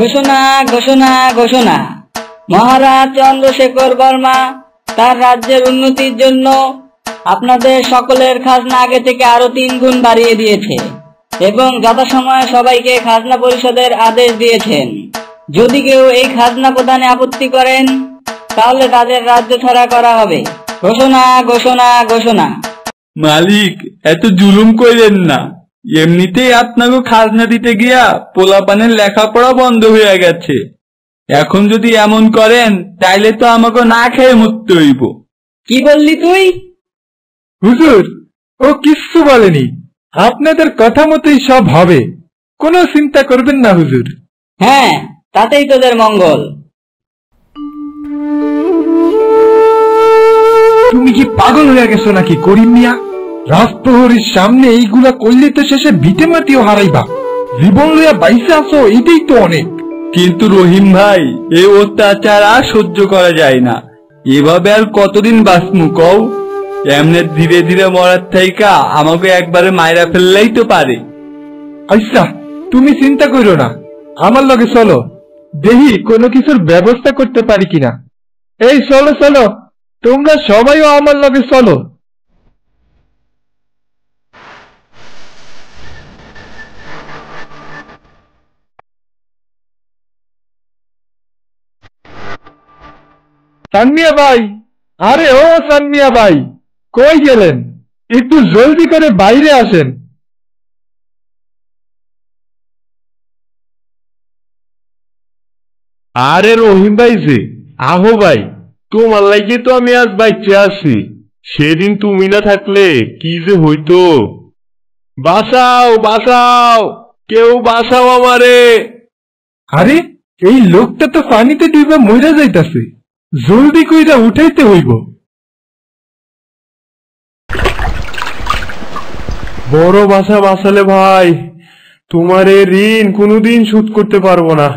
ঘোষণা ঘোষণা ঘোষণা মহারাজ চন্দ্রশেখর বর্মা তার রাজ্যের উন্নতির জন্য আপনাদের সকলের খাজনা আগে থেকে আরো তিন গুণ বাড়িয়ে দিয়েছে এবং যথাসময়ে সবাইকে খাজনা পরিষদের আদেশ দিয়েছেন যদি কেউ এই খাজনা প্রদানে আপত্তি করেন তাহলে তাদের রাজ্য ছাড়া করা হবে ঘোষণা ঘোষণা ঘোষণা মালিক এত জুলুম করেন না এমনিতেই আপনাকে খাজনা দিতে গিয়া পোলাপানের লেখাপড়া বন্ধ হয়ে গেছে এখন যদি এমন করেন তাইলে তো আমাকে না খেয়ে মরতে হইব কি বললি তুই হুজুর ও কিচ্ছু বলেনি আপনাদের কথা মতোই সব হবে কোন চিন্তা করবেন না হুজুর হ্যাঁ তাতেই তোদের মঙ্গল তুমি কি পাগল হয়ে গেছো নাকি করিম মিয়া রাজপ্রহরীর সামনে এইগুলা করলে তো শেষে ভিটে মাটিও হারাইবা জীবন লইয়া বাইসে আসো এইটাই তো অনেক কিন্তু রহিম ভাই এ অত্যাচার আর সহ্য করা যায় না এভাবে আর কতদিন বাসমু কও এমনে ধীরে ধীরে মরার থাইকা আমাকে একবারে মায়েরা ফেললেই তো পারে আচ্ছা তুমি চিন্তা করো না আমার লগে চলো দেখি কোনো কিছুর ব্যবস্থা করতে পারি কিনা এই চলো চলো তোমরা সবাইও আমার লগে চলো সানমিয়া ভাই আরে ও সানমিয়া ভাই কই গেলেন একটু জলদি করে বাইরে আসেন আরে রহিম ভাই যে আহো ভাই তোমার লাগে তো আমি আজ বাইচে আছি সেদিন তুমি না থাকলে কি যে হইতো বাসাও বাসাও কেউ বাসাও আমারে আরে এই লোকটা তো পানিতে ডুবে মরে যাইতাছে জলদি কইরা উঠাইতে হইব বড় বাসা বাসালে ভাই তোমার এই ঋণ কোনোদিন শোধ করতে পারবো না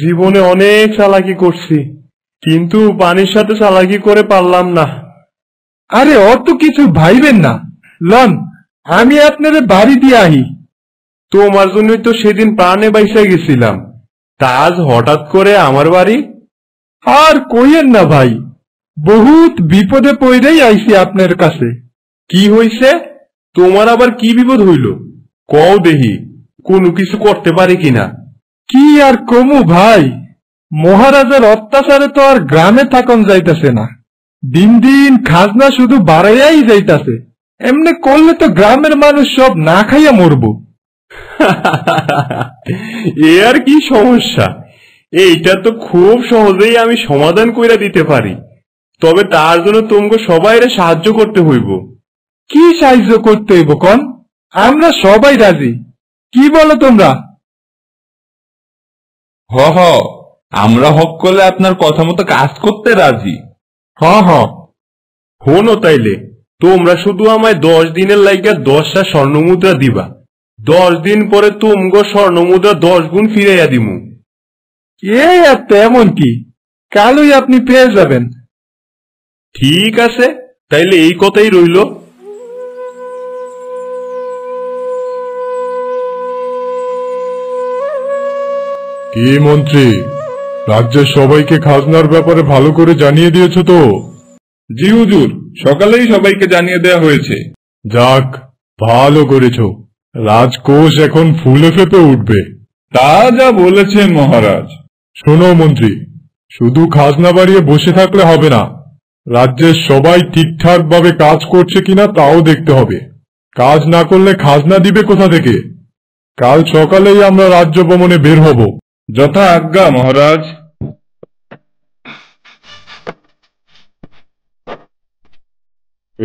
জীবনে অনেক চালাকি করছি কিন্তু পানির সাথে চালাকি করে পারলাম না আরে অত কিছু ভাইবেন না লন আমি আপনাদের বাড়ি দিয়ে আহি তোমার জন্যই তো সেদিন প্রাণে বাইসা গেছিলাম তা আজ হঠাৎ করে আমার বাড়ি আর কইয়েন না ভাই বহুত বিপদে পড়েই আইছি আপনার কাছে কি হইছে তোমার আবার কি বিপদ হইল কও দেহি কোনো কিছু করতে পারে কিনা কি আর কমু ভাই মহারাজার অত্যাচারে তো আর গ্রামে থাকন যাইতাছে না দিন দিন খাজনা শুধু বাড়াইয়াই যাইতাছে এমনি করলে তো গ্রামের মানুষ সব না খাইয়া মরব এ আর কি সমস্যা এইটা তো খুব সহজেই আমি সমাধান কইরা দিতে পারি তবে তার জন্য তোমাকে সবাই সাহায্য করতে হইব কি সাহায্য করতে হইব কন আমরা সবাই রাজি কি বলো তোমরা হ হ আমরা হক করলে আপনার কথা মতো কাজ করতে রাজি হ হ হনো তাইলে তোমরা শুধু আমায় দশ দিনের লাইকা দশটা স্বর্ণমুদ্রা দিবা দশ দিন পরে তোমগো স্বর্ণমুদ্রা দশ গুণ ফিরাইয়া দিমু এই এত এমন কি কালই আপনি পেয়ে যাবেন ঠিক আছে তাইলে এই কথাই রইল কি মন্ত্রী রাজ্যের সবাইকে খাজনার ব্যাপারে ভালো করে জানিয়ে দিয়েছো তো জি হুজুর সকালেই সবাইকে জানিয়ে দেয়া হয়েছে যাক ভালো করেছ রাজকোষ এখন ফুলে ফেপে উঠবে তা যা বলেছেন মহারাজ শোনো মন্ত্রী শুধু খাজনা বাড়িয়ে বসে থাকলে হবে না রাজ্যের সবাই ঠিকঠাকভাবে কাজ করছে কিনা তাও দেখতে হবে কাজ না করলে খাজনা দিবে কোথা থেকে কাল সকালেই আমরা রাজ্য ভ্রমণে বের হব যথা আজ্ঞা মহারাজ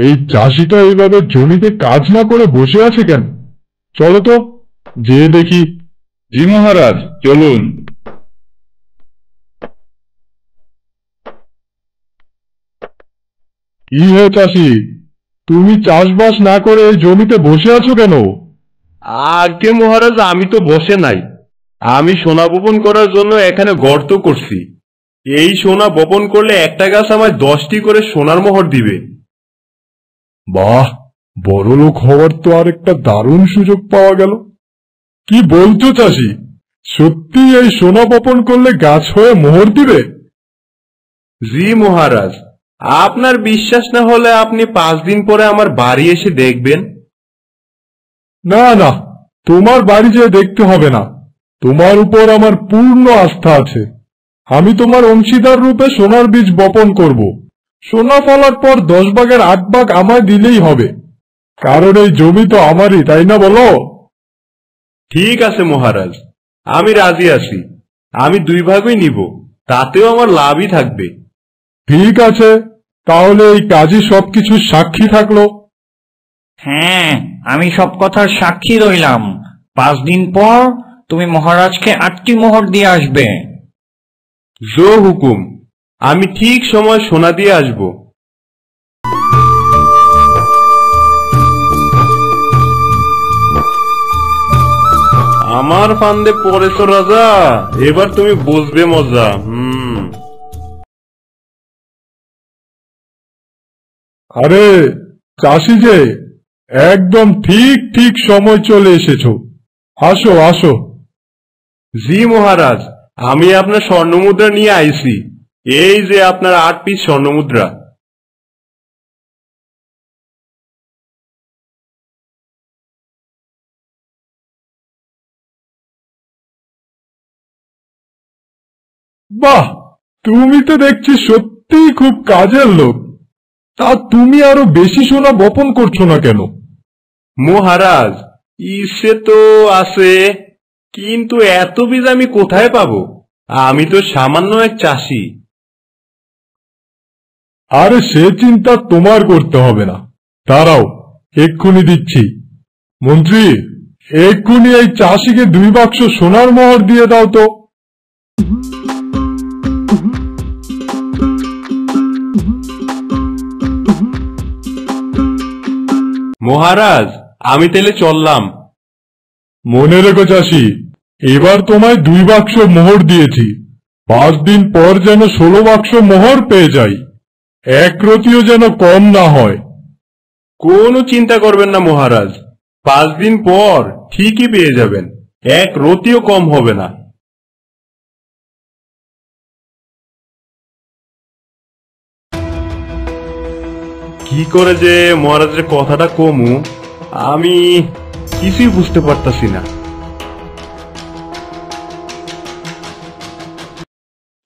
এই চাষিটা এইভাবে জমিতে কাজ না করে বসে আছে কেন চলো তো যে দেখি জি মহারাজ চলুন কি হে চাষি তুমি চাষবাস না করে জমিতে বসে আছো কেন আগে মহারাজ আমি তো বসে নাই আমি সোনা বপন করার জন্য এখানে গর্ত করছি এই সোনা বপন করলে একটা গাছ আমায় দশটি করে সোনার মোহর দিবে বাহ বড়লোক হওয়ার তো আর একটা দারুণ সুযোগ পাওয়া গেল কি বলছো চাষি সত্যি এই সোনা বপন করলে গাছ হয়ে মোহর দিবে জি মহারাজ আপনার বিশ্বাস না হলে আপনি পাঁচ দিন পরে আমার বাড়ি এসে দেখবেন না না তোমার বাড়ি যেয়ে দেখতে হবে না তোমার উপর আমার পূর্ণ আস্থা আছে আমি তোমার অংশীদার রূপে সোনার বীজ বপন করব সোনা ফলার পর দশ ভাগের আট ভাগ আমায় দিলেই হবে কারণ এই জমি তো আমারই তাই না বলো ঠিক আছে মহারাজ আমি রাজি আছি আমি দুই ভাগই নিব তাতেও আমার লাভই থাকবে ঠিক আছে তাহলে এই কাজী সবকিছু সাক্ষী থাকলো হ্যাঁ আমি সব কথার সাক্ষী রইলাম পাঁচ দিন পর তুমি মহারাজকে আটটি মোহর দিয়ে আসবে জো হুকুম আমি ঠিক সময় সোনা দিয়ে আসব আমার ফান্দে তো রাজা এবার তুমি বুঝবে মজা হুম আরে চাষি যে একদম ঠিক ঠিক সময় চলে এসেছ আসো আসো জি মহারাজ আমি আপনার স্বর্ণমুদ্রা নিয়ে আইসি এই যে আপনার আট পিস স্বর্ণমুদ্রা বাহ তুমি তো দেখছি সত্যিই খুব কাজের লোক তা তুমি আরো বেশি সোনা বপন করছো না কেন মহারাজ ইসে তো আছে কিন্তু এত বীজ আমি কোথায় পাবো আমি তো সামান্য এক চাষি আরে সে চিন্তা তোমার করতে হবে না দাঁড়াও এক্ষুনি দিচ্ছি মন্ত্রী এক্ষুনি এই চাষিকে দুই বাক্স সোনার মোহর দিয়ে দাও তো মহারাজ আমি তেলে চললাম মনে রেখো চাষি এবার তোমায় দুই বাক্স মোহর দিয়েছি পাঁচ দিন পর যেন ষোলো বাক্স মোহর পেয়ে যাই এক রতিও যেন কম না হয় কোনো চিন্তা করবেন না মহারাজ পাঁচ দিন পর ঠিকই পেয়ে যাবেন এক রতিও কম হবে না কি করে যে মহারাজের কথাটা কমু আমি কিছুই বুঝতে পারতাছি না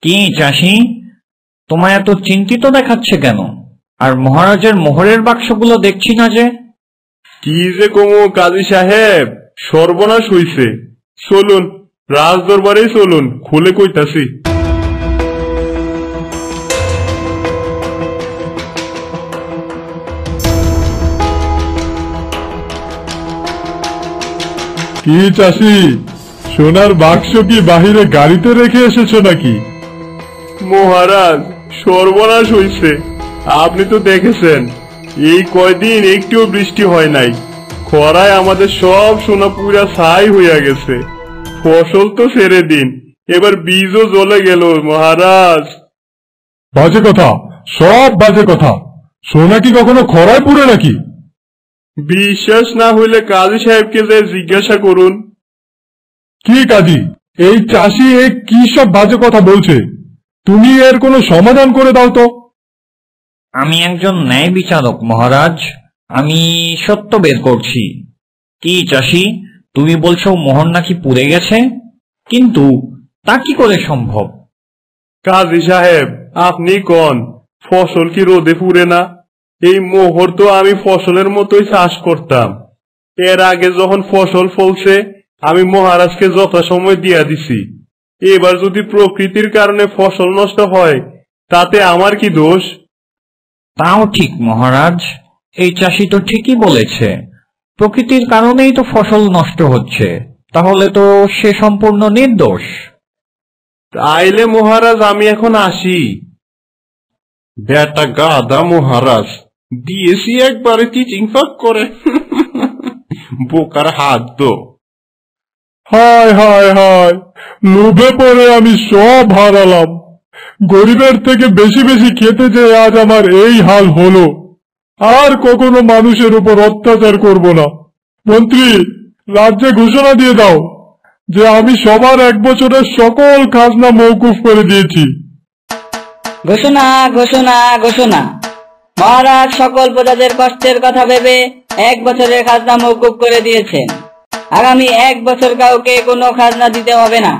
কি চাষি তোমায় এত চিন্তিত দেখাচ্ছে কেন আর মহারাজের মোহরের বাক্সগুলো দেখছি না যে কি যে কমু কাজী সাহেব সর্বনাশ হইছে চলুন রাজ দরবারেই চলুন খুলে কইতাছি কি চাষি সোনার বাক্স কি বাহিরে গাড়িতে রেখে এসেছো নাকি মহারাজ সর্বনাশ হইছে আপনি তো দেখেছেন এই কয়দিন একটুও বৃষ্টি হয় নাই খরায় আমাদের সব সোনা পুরা ছাই হইয়া গেছে ফসল তো সেরে দিন এবার বীজও জ্বলে গেল মহারাজ বাজে কথা সব বাজে কথা সোনা কি কখনো খরায় পুরে নাকি বিশ্বাস না হইলে কাজী সাহেবকে যে জিজ্ঞাসা করুন কি কাজী এই চাষি এ কি সব বাজে কথা বলছে তুমি এর কোনো সমাধান করে দাও তো আমি একজন ন্যায় বিচারক মহারাজ আমি সত্য বের করছি কি চাষি তুমি বলছো মোহন নাকি পুড়ে গেছে কিন্তু তা কি করে সম্ভব কাজী সাহেব আপনি কোন ফসল কি রোদে পুড়ে না এই মোহর তো আমি ফসলের মতোই চাষ করতাম এর আগে যখন ফসল ফলছে আমি মহারাজকে যথাসময় দিয়া দিছি এবার যদি প্রকৃতির কারণে ফসল নষ্ট হয় তাতে আমার কি দোষ তাও ঠিক মহারাজ এই চাষি তো ঠিকই বলেছে প্রকৃতির কারণেই তো ফসল নষ্ট হচ্ছে তাহলে তো সে সম্পূর্ণ নির্দোষ আইলে মহারাজ আমি এখন আসি বেটা গাদা মহারাজ দিয়েছি e একবারে টিচিং ফাঁক করে বোকার হাত দো হায় হায় হায় লোভে পরে আমি সব হারালাম গরিবের থেকে বেশি বেশি খেতে যে আজ আমার এই হাল হলো আর কখনো মানুষের উপর অত্যাচার করব না মন্ত্রী রাজ্যে ঘোষণা দিয়ে দাও যে আমি সবার এক বছরের সকল খাজনা মৌকুফ করে দিয়েছি ঘোষণা ঘোষণা ঘোষণা মহারাজ সকল প্রজাদের কষ্টের কথা ভেবে এক বছরের খাজনা মৌকুব করে দিয়েছেন আগামী এক বছর কাউকে কোনো খাজনা দিতে হবে না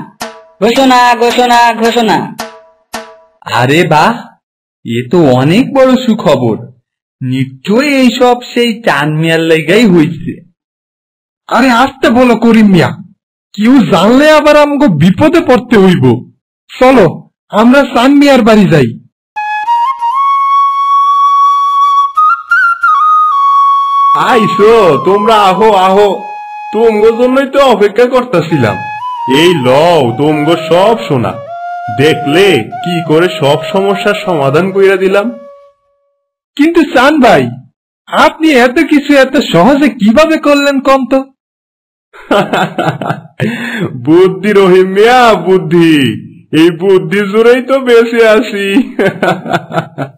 ঘোষণা ঘোষণা ঘোষণা আরে বাহ এ তো অনেক বড় সুখবর নিশ্চয়ই এইসব সেই চান মিয়ার লেগাই হয়েছে আরে আসতে বলো করিম মিয়া কেউ জানলে আবার আমাকে বিপদে পড়তে হইব চলো আমরা চান মিয়ার বাড়ি যাই আইসো তোমরা আহো আহো তোমগো জন্যই তো অপেক্ষা করতেছিলাম এই লও তোমগো সব শোনা দেখলে কি করে সব সমস্যার সমাধান কইরা দিলাম কিন্তু চান ভাই আপনি এত কিছু এত সহজে কিভাবে করলেন কম তো বুদ্ধি রহিম মিয়া বুদ্ধি এই বুদ্ধি জুড়েই তো বেশি আছি